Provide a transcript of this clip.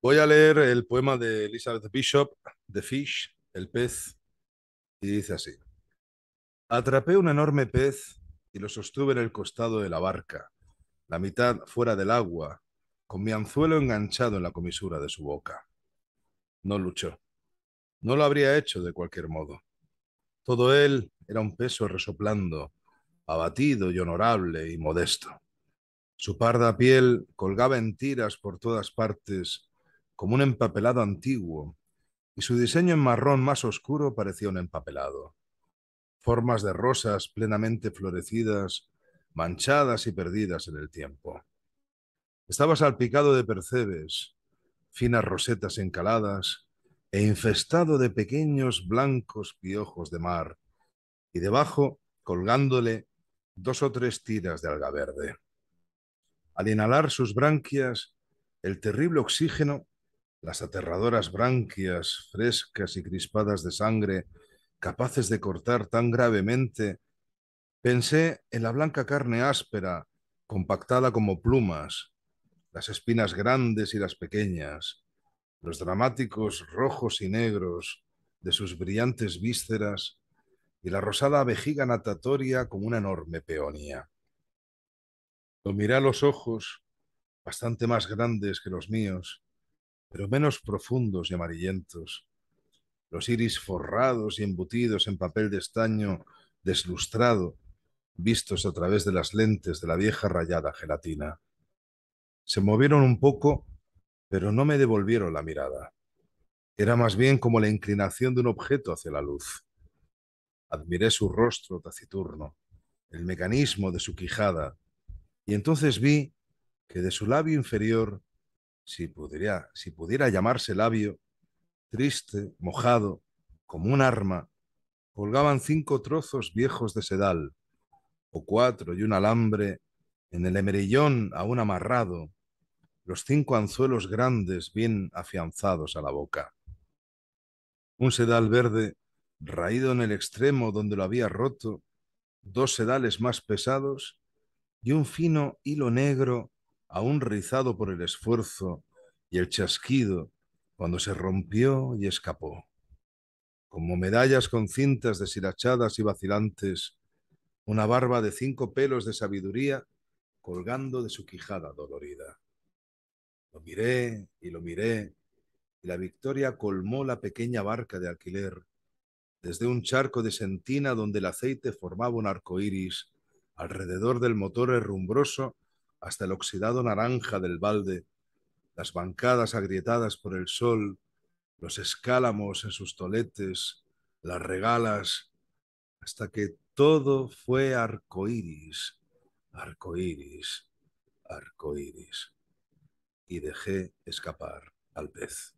Voy a leer el poema de Elizabeth Bishop, The Fish, el pez, y dice así. Atrapé un enorme pez y lo sostuve en el costado de la barca, la mitad fuera del agua, con mi anzuelo enganchado en la comisura de su boca. No luchó. No lo habría hecho de cualquier modo. Todo él era un peso resoplando, abatido y honorable y modesto. Su parda piel colgaba en tiras por todas partes como un empapelado antiguo, y su diseño en marrón más oscuro parecía un empapelado. Formas de rosas plenamente florecidas, manchadas y perdidas en el tiempo. Estaba salpicado de percebes, finas rosetas encaladas e infestado de pequeños blancos piojos de mar, y debajo colgándole dos o tres tiras de alga verde. Al inhalar sus branquias, el terrible oxígeno las aterradoras branquias frescas y crispadas de sangre, capaces de cortar tan gravemente, pensé en la blanca carne áspera, compactada como plumas, las espinas grandes y las pequeñas, los dramáticos rojos y negros de sus brillantes vísceras y la rosada vejiga natatoria como una enorme peonía. Lo miré los ojos, bastante más grandes que los míos, pero menos profundos y amarillentos. Los iris forrados y embutidos en papel de estaño deslustrado, vistos a través de las lentes de la vieja rayada gelatina. Se movieron un poco, pero no me devolvieron la mirada. Era más bien como la inclinación de un objeto hacia la luz. Admiré su rostro taciturno, el mecanismo de su quijada, y entonces vi que de su labio inferior si pudiera, llamarse labio, triste, mojado, como un arma, colgaban cinco trozos viejos de sedal, o cuatro y un alambre, en el emerillón aún amarrado, los cinco anzuelos grandes bien afianzados a la boca. Un sedal verde, raído en el extremo donde lo había roto, dos sedales más pesados y un fino hilo negro aún rizado por el esfuerzo y el chasquido, cuando se rompió y escapó. Como medallas con cintas deshilachadas y vacilantes, una barba de cinco pelos de sabiduría colgando de su quijada dolorida. Lo miré y lo miré, y la victoria colmó la pequeña barca de alquiler, desde un charco de sentina donde el aceite formaba un arco iris, alrededor del motor herrumbroso hasta el oxidado naranja del balde, las bancadas agrietadas por el sol, los escálamos en sus toletes, las regalas, hasta que todo fue arcoíris, arcoíris, arcoíris. Y dejé escapar al pez.